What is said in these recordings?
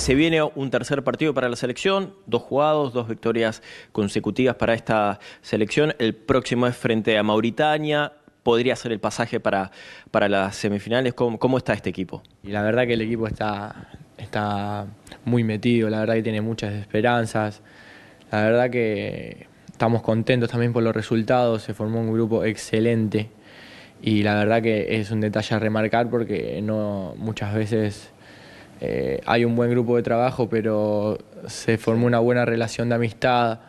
Se viene un tercer partido para la selección, dos jugados, dos victorias consecutivas para esta selección. El próximo es frente a Mauritania. Podría ser el pasaje para, para las semifinales. ¿Cómo, está este equipo? Y la verdad que el equipo está, está muy metido, la verdad que tiene muchas esperanzas. La verdad que estamos contentos también por los resultados. Se formó un grupo excelente. Y la verdad que es un detalle a remarcar porque no muchas veces eh, hay un buen grupo de trabajo, pero se formó una buena relación de amistad.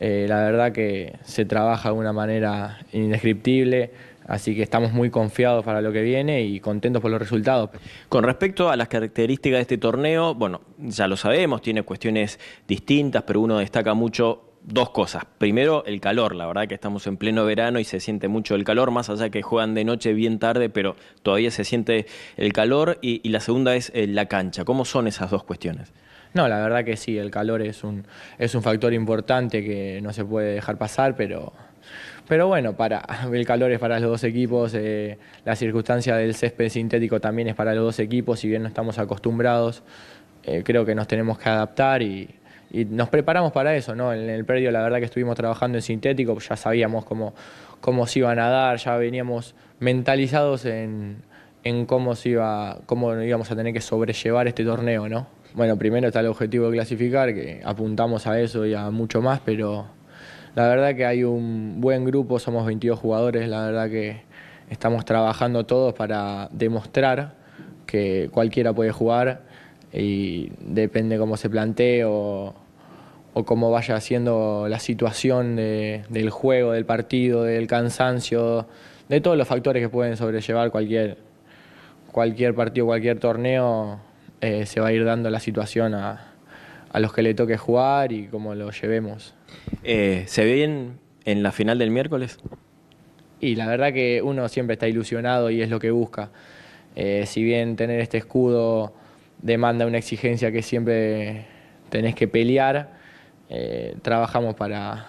Eh, la verdad que se trabaja de una manera indescriptible, así que estamos muy confiados para lo que viene y contentos por los resultados. Con respecto a las características de este torneo, bueno, ya lo sabemos, tiene cuestiones distintas, pero uno destaca mucho dos cosas. Primero, el calor. La verdad que estamos en pleno verano y se siente mucho el calor, más allá que juegan de noche bien tarde, pero todavía se siente el calor. Y, la segunda es eh, la cancha. ¿Cómo son esas dos cuestiones? No, la verdad que sí, el calor es un, es un factor importante que no se puede dejar pasar, pero, pero bueno, para, el calor es para los dos equipos, eh, la circunstancia del césped sintético también es para los dos equipos, si bien no estamos acostumbrados, eh, creo que nos tenemos que adaptar y, y nos preparamos para eso, ¿no? En el predio la verdad que estuvimos trabajando en sintético, ya sabíamos cómo, cómo se iban a dar. ya veníamos mentalizados en, en cómo, se iba, cómo íbamos a tener que sobrellevar este torneo, ¿no? Bueno, primero está el objetivo de clasificar, que apuntamos a eso y a mucho más, pero la verdad que hay un buen grupo, somos 22 jugadores, la verdad que estamos trabajando todos para demostrar que cualquiera puede jugar y depende cómo se plantee o o cómo vaya siendo la situación del juego, del partido, del cansancio, de todos los factores que pueden sobrellevar cualquier, cualquier partido, cualquier torneo, eh, se va a ir dando la situación a, los que le toque jugar y cómo lo llevemos. Eh, ¿Se ¿Se bien en la final del miércoles? Y la verdad que uno siempre está ilusionado y es lo que busca. Eh, si bien tener este escudo demanda una exigencia que siempre tenés que pelear, eh, trabajamos para,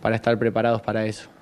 para estar preparados para eso.